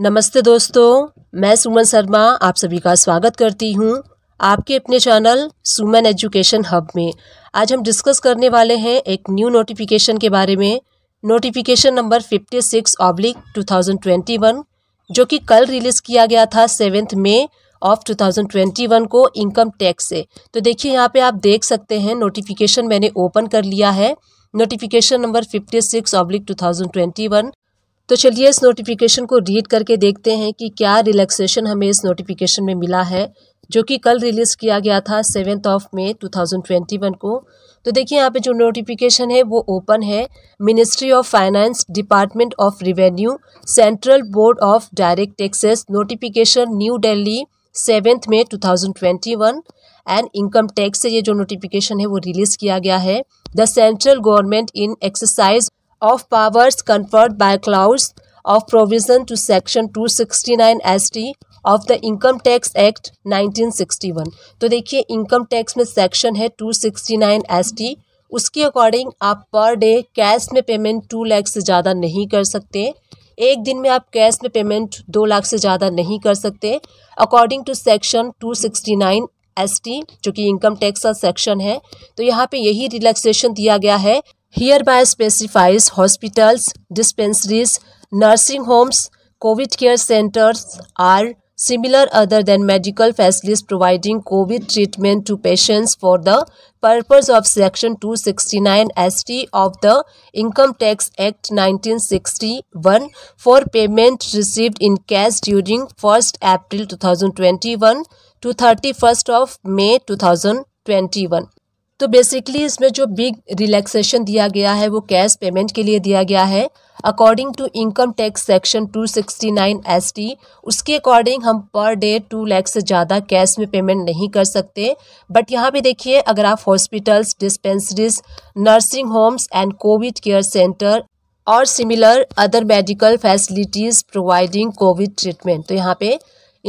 नमस्ते दोस्तों मैं सुमन शर्मा आप सभी का स्वागत करती हूँ आपके अपने चैनल सुमन एजुकेशन हब में आज हम डिस्कस करने वाले हैं एक न्यू नोटिफिकेशन के बारे में notification number 56 six oblique two जो कि कल रिलीज़ किया गया था सेवेंथ मई ऑफ 2021 को इनकम टैक्स से तो देखिए यहाँ पे आप देख सकते हैं नोटिफिकेशन मैंने ओपन कर लिया है notification number 56 six oblique two तो चलिए इस नोटिफिकेशन को रीड करके देखते हैं कि क्या रिलैक्सेशन हमें इस नोटिफिकेशन में मिला है जो कि कल रिलीज़ किया गया था सेवेंथ ऑफ मे 2021 को तो देखिए यहाँ पे जो नोटिफिकेशन है वो ओपन है Ministry of Finance Department of Revenue Central Board of Direct Taxes notification New Delhi seventh May 2021 and income tax से ये जो नोटिफिकेशन है वो रिलीज़ किया गया है the central government in exercise of powers conferred by clause of provision to section 269 ST of the income tax act 1961 तो देखिए इनकम टैक्स में सेक्शन है 269 एसटी उसके अकॉर्डिंग आप पर डे कैश में पेमेंट टू लाख से ज़्यादा नहीं कर सकते एक दिन में आप कैश में पेमेंट दो लाख से ज़्यादा नहीं कर सकते अकॉर्डिंग टू सेक्शन 269 एसटी जो कि इनकम टैक्स का सेक्शन है तो यहाँ पे यही रिलैक्सेशन दिया गया है hereby specifies hospitals, dispensaries, nursing homes, COVID care centers are similar other than medical facilities providing COVID treatment to patients for the purpose of Section 269 ST of the Income Tax Act 1961 for payment received in cash during 1st April 2021 to 31st of May 2021. तो basically इसमें जो big relaxation दिया गया है वो cash payment के लिए दिया गया है according to income tax section 269 ST उसके अकॉर्डिंग हम पर डे टू लैख से ज़्यादा कैश में पेमेंट नहीं कर सकते बट यहाँ भी देखिए अगर आप hospitals dispensaries nursing homes and Covid care centre और similar other medical facilities providing Covid treatment तो यहाँ पे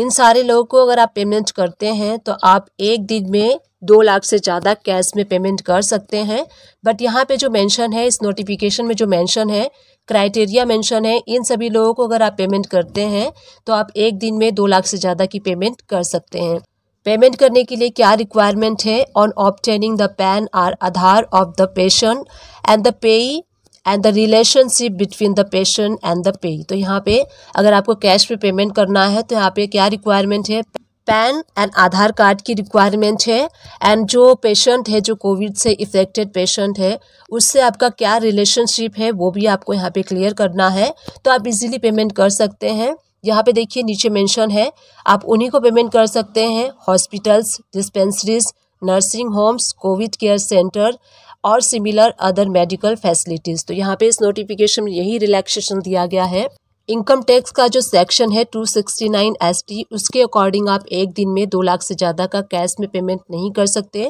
इन सारे लोगों को अगर आप पेमेंट करते हैं तो आप एक दिन में दो लाख से ज़्यादा कैश में पेमेंट कर सकते हैं बट यहाँ पे जो मेंशन है इस नोटिफिकेशन में जो मेंशन है क्राइटेरिया मेंशन है इन सभी लोगों को अगर आप पेमेंट करते हैं तो आप एक दिन में दो लाख से ज़्यादा की पेमेंट कर सकते हैं पेमेंट करने के लिए क्या रिक्वायरमेंट है on obtaining the PAN or Aadhaar of the patient and the payee and the relationship between the patient and the payee तो यहाँ पे अगर आपको कैश पे पेमेंट करना है तो यहाँ पे क्या रिक्वायरमेंट है पैन एंड आधार कार्ड की रिक्वायरमेंट है एंड जो पेशेंट है जो कोविड से इफेक्टेड पेशेंट है उससे आपका क्या रिलेशनशिप है वो भी आपको यहाँ पे क्लियर करना है तो आप इजीली पेमेंट कर सकते हैं यहाँ पे देखिए नीचे मेंशन है आप उन्हीं को पेमेंट कर सकते हैं hospitals dispensaries nursing homes Covid care centre और सिमिलर अदर मेडिकल फैसिलिटीज़ तो यहाँ पे इस नोटिफिकेशन में यही रिलैक्सेशन दिया गया है इनकम टैक्स का जो सेक्शन है 269 सिक्सटी उसके अकॉर्डिंग आप एक दिन में दो लाख से ज़्यादा का कैश में पेमेंट नहीं कर सकते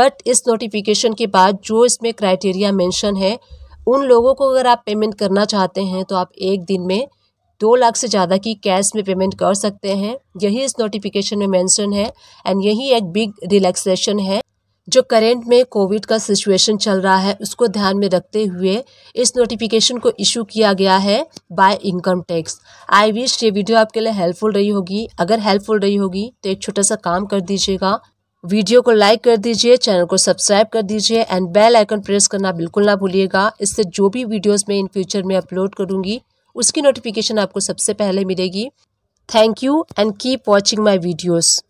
बट इस नोटिफिकेशन के बाद जो इसमें क्राइटेरिया मेंशन है उन लोगों को अगर आप पेमेंट करना चाहते हैं तो आप एक दिन में दो लाख से ज़्यादा की कैश में पेमेंट कर सकते हैं यही इस नोटिफिकेशन में मैंशन है एंड यही एक बिग रिलैक्सेशन है जो करेंट में कोविड का सिचुएशन चल रहा है उसको ध्यान में रखते हुए इस नोटिफिकेशन को इशू किया गया है by income tax I wish ये वीडियो आपके लिए हेल्पफुल रही होगी अगर हेल्पफुल रही होगी तो एक छोटा सा काम कर दीजिएगा वीडियो को लाइक कर दीजिए चैनल को सब्सक्राइब कर दीजिए एंड बेल आइकन प्रेस करना बिल्कुल ना भूलिएगा इससे जो भी वीडियोज मैं इन फ्यूचर में अपलोड करूँगी उसकी नोटिफिकेशन आपको सबसे पहले मिलेगी thank you and keep watching my videos